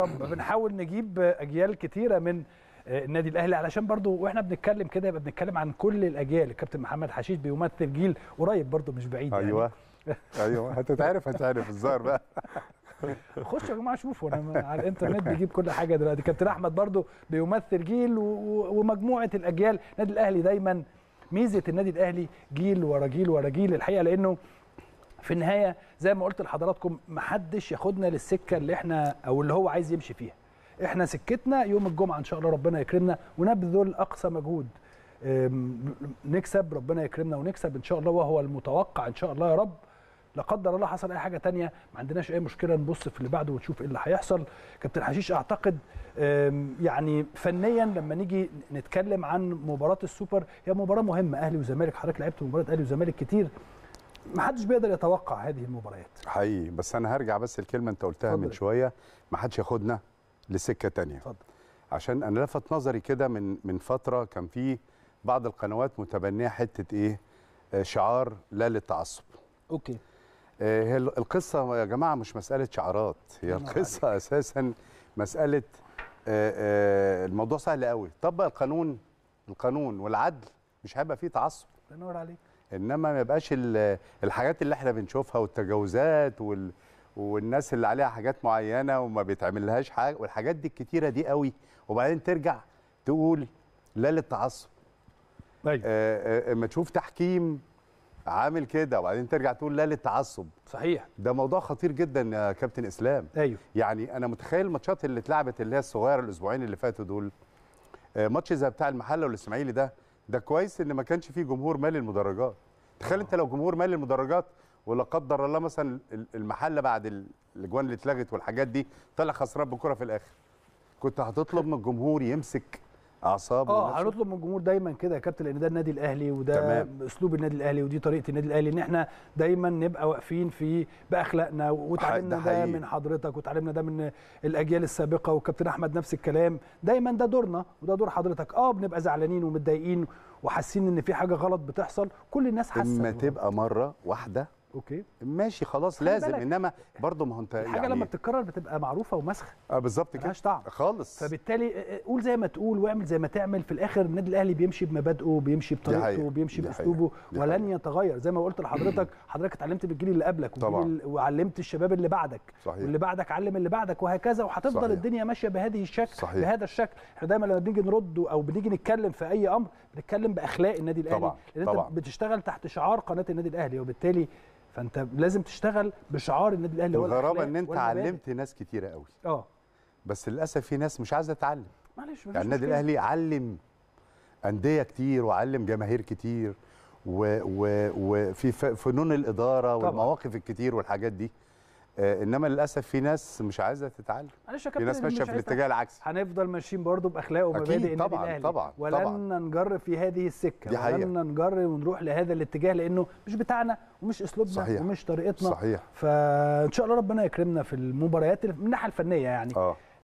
طب بنحاول نجيب اجيال كتيره من آه، النادي الاهلي علشان برضو واحنا بنتكلم كده يبقى بنتكلم عن كل الاجيال الكابتن محمد حشيش بيمثل جيل قريب برضو مش بعيد ايوه يعني. ايوه ايوه هتتعرف هتعرف الظاهر بقى خشوا يا جماعه شوفوا انا على الانترنت بيجيب كل حاجه دلوقتي كابتن احمد برضو بيمثل جيل ومجموعه الاجيال النادي الاهلي دايما ميزه النادي الاهلي جيل ورا جيل ورا جيل الحقيقه لانه في النهايه زي ما قلت لحضراتكم محدش ياخدنا للسكه اللي احنا او اللي هو عايز يمشي فيها احنا سكتنا يوم الجمعه ان شاء الله ربنا يكرمنا ونبذل اقصى مجهود نكسب ربنا يكرمنا ونكسب ان شاء الله وهو المتوقع ان شاء الله يا رب لا قدر الله حصل اي حاجه تانية ما عندناش اي مشكله نبص في اللي بعده ونشوف ايه اللي هيحصل كابتن حشيش اعتقد يعني فنيا لما نيجي نتكلم عن مباراه السوبر هي مباراه مهمه اهلي وزمالك حضرتك لعبت مباراه اهلي وزمالك كتير ما حدش بيقدر يتوقع هذه المباريات حقيقي بس انا هرجع بس الكلمه انت قلتها فضل. من شويه ما حدش ياخدنا لسكه تانية اتفضل عشان انا لفت نظري كده من من فتره كان في بعض القنوات متبنيه حته ايه آه، شعار لا للتعصب اوكي آه، هي القصه يا جماعه مش مساله شعارات هي القصه عليك. اساسا مساله آه، الموضوع سهل قوي طبق القانون القانون والعدل مش هيبقى فيه تعصب الله ينور عليك انما ما يبقاش الحاجات اللي احنا بنشوفها والتجاوزات وال والناس اللي عليها حاجات معينه وما بيتعملهاش حاجه والحاجات دي الكتيره دي قوي وبعدين ترجع تقول لا للتعصب طيب. ايوه اما آه، تشوف تحكيم عامل كده وبعدين ترجع تقول لا للتعصب صحيح ده موضوع خطير جدا يا كابتن اسلام ايوه يعني انا متخيل الماتشات اللي اتلعبت اللي هي الصغيره الاسبوعين اللي فاتوا دول آه، ماتش زي بتاع المحله والاسماعيلي ده ده كويس ان ما كانش فيه جمهور مالي المدرجات تخيل انت لو جمهور مالي المدرجات ولا قدر الله مثلا المحله بعد الاجوان اللي اتلغت والحاجات دي طلع خسران بالكره في الاخر كنت هتطلب من الجمهور يمسك اعصاب اه هنطلب من الجمهور دايما كده يا كابتن لان ده النادي الاهلي وده تمام. اسلوب النادي الاهلي ودي طريقه النادي الاهلي ان احنا دايما نبقى واقفين في باخلاقنا وتعلمنا ده, ده من حضرتك وتعلمنا ده من الاجيال السابقه وكابتن احمد نفس الكلام دايما ده دورنا وده دور حضرتك اه بنبقى زعلانين ومتضايقين وحاسين ان في حاجه غلط بتحصل كل الناس حاسه اما تبقى مره واحده اوكي ماشي خلاص لازم بالك. انما برضه ما هو انت يعني يعني لما بتتكرر بتبقى معروفه ومسخه اه بالظبط كده طعم خالص فبالتالي آه، آه، قول زي ما تقول واعمل زي ما تعمل في الاخر النادي الاهلي بيمشي بمبادئه بيمشي بطريقته بيمشي باسلوبه ولن يتغير زي ما قلت لحضرتك حضرتك اتعلمت بالجيل اللي قبلك طبعا. وعلمت الشباب اللي بعدك صحيح. واللي بعدك علم اللي بعدك وهكذا وهتفضل الدنيا ماشيه بهذه الشكل صحيح. بهذا الشكل احنا دايما لما بنيجي نرد او بنيجي نتكلم في اي امر بنتكلم باخلاق النادي الاهلي طبعا. لان انت بتشتغل تحت شعار قناه النادي الاهلي وبالتالي فانت لازم تشتغل بشعار النادي الاهلي هو الغرابه ان انت علمت ناس كتيره قوي اه بس للاسف في ناس مش عايزه تتعلم معلش يعني النادي الاهلي علم انديه كتير وعلم جماهير كتير وفي فنون الاداره طبعا. والمواقف الكتير والحاجات دي آه، انما للاسف في ناس مش عايزه تتعلم في ناس ماشيه في الاتجاه العكسي هنفضل ماشيين برضه باخلاق ومبادئ النادي الاهلي طبعا طبعا ولن طبعا. في هذه السكه دي حقيقة. ولن نجر ونروح لهذا الاتجاه لانه مش بتاعنا ومش اسلوبنا صحيح. ومش طريقتنا صحيح. فان شاء الله ربنا يكرمنا في المباريات من الناحيه الفنيه يعني آه.